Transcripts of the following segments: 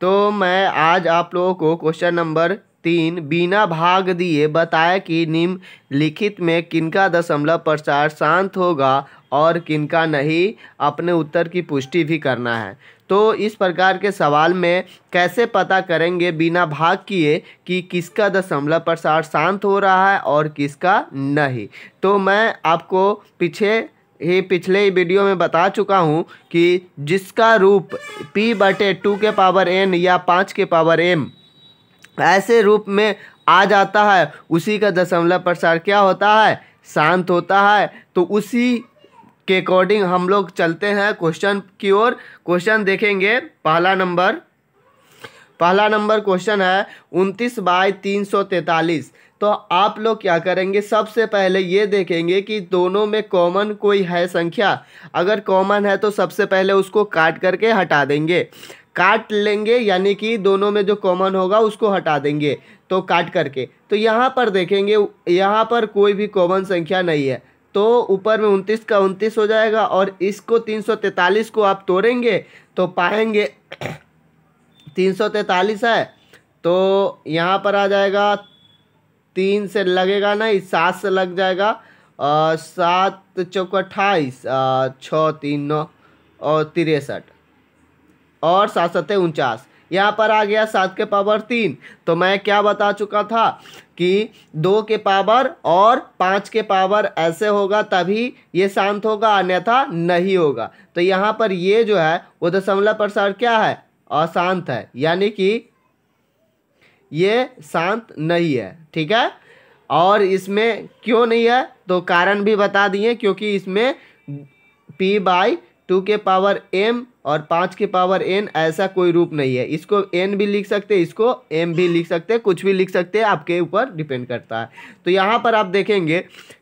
तो मैं आज आप लोगों को क्वेश्चन नंबर तीन बिना भाग दिए बताए कि निम्नलिखित में किनका दशमलव प्रसार शांत होगा और किनका नहीं अपने उत्तर की पुष्टि भी करना है तो इस प्रकार के सवाल में कैसे पता करेंगे बिना भाग किए कि किसका दशमलव प्रसार शांत हो रहा है और किसका नहीं तो मैं आपको पीछे ही पिछले ही वीडियो में बता चुका हूँ कि जिसका रूप p बटे टू के पावर n या पाँच के पावर m ऐसे रूप में आ जाता है उसी का दशमलव प्रसार क्या होता है शांत होता है तो उसी के अकॉर्डिंग हम लोग चलते हैं क्वेश्चन की ओर क्वेश्चन देखेंगे पहला नंबर पहला नंबर क्वेश्चन है उनतीस बाई तीन सौ तैंतालीस तो आप लोग क्या करेंगे सबसे पहले ये देखेंगे कि दोनों में कॉमन कोई है संख्या अगर कॉमन है तो सबसे पहले उसको काट करके हटा देंगे काट लेंगे यानी कि दोनों में जो कॉमन होगा उसको हटा देंगे तो काट करके तो यहाँ पर देखेंगे यहाँ पर कोई भी कॉमन संख्या नहीं है तो ऊपर में उनतीस का उनतीस हो जाएगा और इसको तीन सौ तैंतालीस को आप तोड़ेंगे तो पाएंगे तीन सौ तैंतालीस है तो यहाँ पर आ जाएगा तीन से लगेगा नहीं सात से लग जाएगा सात चौक अट्ठाईस छः तीन नौ और तिरसठ और सात सत्ते उनचास यहाँ पर आ गया सात के पावर तीन तो मैं क्या बता चुका था कि दो के पावर और पाँच के पावर ऐसे होगा तभी ये शांत होगा अन्यथा नहीं होगा तो यहाँ पर ये जो है वो दशमलव प्रसार क्या है अशांत है यानी कि ये शांत नहीं है ठीक है और इसमें क्यों नहीं है तो कारण भी बता दिए क्योंकि इसमें पी बाई टू के पावर एम और पाँच के पावर एन ऐसा कोई रूप नहीं है इसको एन भी लिख सकते हैं इसको एम भी लिख सकते हैं कुछ भी लिख सकते हैं आपके ऊपर डिपेंड करता है तो यहाँ पर आप देखेंगे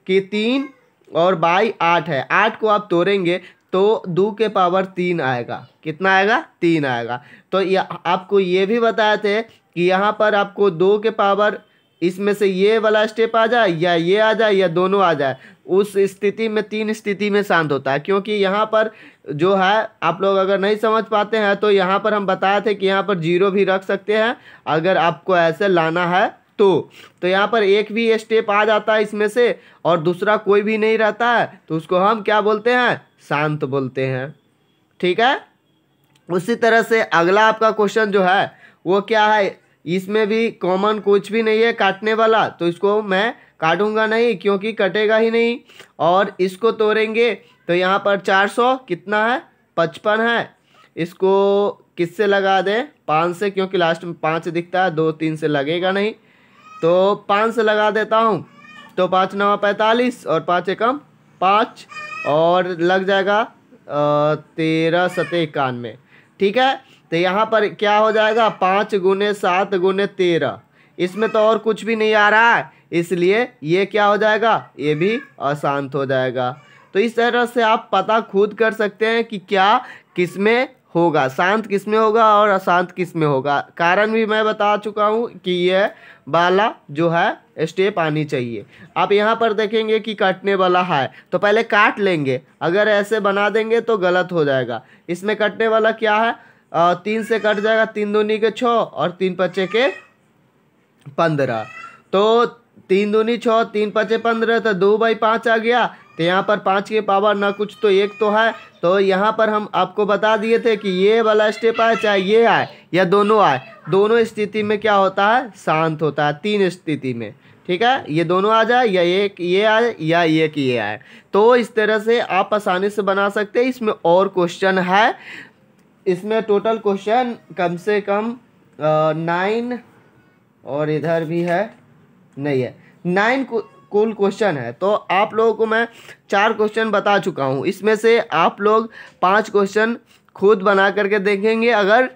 कि तीन और बाई आठ है आठ को आप तोड़ेंगे तो दो के पावर तीन आएगा कितना आएगा तीन आएगा तो यह आपको ये भी बताए थे कि यहाँ पर आपको दो के पावर इसमें से ये वाला स्टेप आ जाए या ये आ जाए या दोनों आ जाए उस स्थिति में तीन स्थिति में शांत होता है क्योंकि यहाँ पर जो है आप लोग अगर नहीं समझ पाते हैं तो यहाँ पर हम बताए थे कि यहाँ पर जीरो भी रख सकते हैं अगर आपको ऐसे लाना है तो तो यहाँ पर एक भी स्टेप आ जाता है इसमें से और दूसरा कोई भी नहीं रहता है तो उसको हम क्या बोलते हैं शांत बोलते हैं ठीक है उसी तरह से अगला आपका क्वेश्चन जो है वो क्या है इसमें भी कॉमन कुछ भी नहीं है काटने वाला तो इसको मैं काटूंगा नहीं क्योंकि कटेगा ही नहीं और इसको तोड़ेंगे तो यहाँ पर चार सौ कितना है पचपन है इसको किससे लगा दें पाँच से क्योंकि लास्ट में पाँच दिखता है दो तीन से लगेगा नहीं तो पाँच से लगा देता हूँ तो पाँच नवा पैंतालीस और पाँच एकम पाँच और लग जाएगा तेरह सतह इक्यानवे ठीक है तो यहाँ पर क्या हो जाएगा पाँच गुने सात गुने तेरह इसमें तो और कुछ भी नहीं आ रहा है इसलिए ये क्या हो जाएगा ये भी अशांत हो जाएगा तो इस तरह से आप पता खुद कर सकते हैं कि क्या किस में होगा शांत किस में होगा और अशांत किस में होगा कारण भी मैं बता चुका हूँ कि यह बाला जो है स्टेप आनी चाहिए आप यहाँ पर देखेंगे कि कटने वाला है तो पहले काट लेंगे अगर ऐसे बना देंगे तो गलत हो जाएगा इसमें कटने वाला क्या है तीन से कट जाएगा तीन दूनी के छः और तीन पचे के पंद्रह तो तीन दूनी छः तीन पचे पंद्रह तो दो बाई पाँच आ गया तो यहाँ पर पाँच के पावर ना कुछ तो एक तो है तो यहाँ पर हम आपको बता दिए थे कि ये वाला स्टेप आए चाहे ये आए या दोनों आए दोनों स्थिति में क्या होता है शांत होता है तीन स्थिति में ठीक है ये दोनों आ जाए या एक ये आए या एक ये आए तो इस तरह से आप आसानी से बना सकते हैं इसमें और क्वेश्चन है इसमें टोटल क्वेश्चन कम से कम नाइन और इधर भी है नहीं है नाइन कुल क्वेश्चन है तो आप लोगों को मैं चार क्वेश्चन बता चुका हूँ इसमें से आप लोग पांच क्वेश्चन खुद बना करके देखेंगे अगर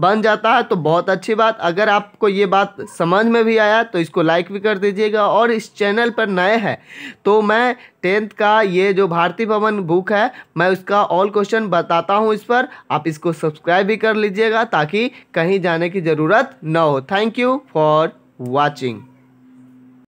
बन जाता है तो बहुत अच्छी बात अगर आपको ये बात समझ में भी आया तो इसको लाइक भी कर दीजिएगा और इस चैनल पर नए हैं तो मैं टेंथ का ये जो भारती भवन बुक है मैं उसका ऑल क्वेश्चन बताता हूँ इस पर आप इसको सब्सक्राइब भी कर लीजिएगा ताकि कहीं जाने की ज़रूरत ना हो थैंक यू फॉर वॉचिंग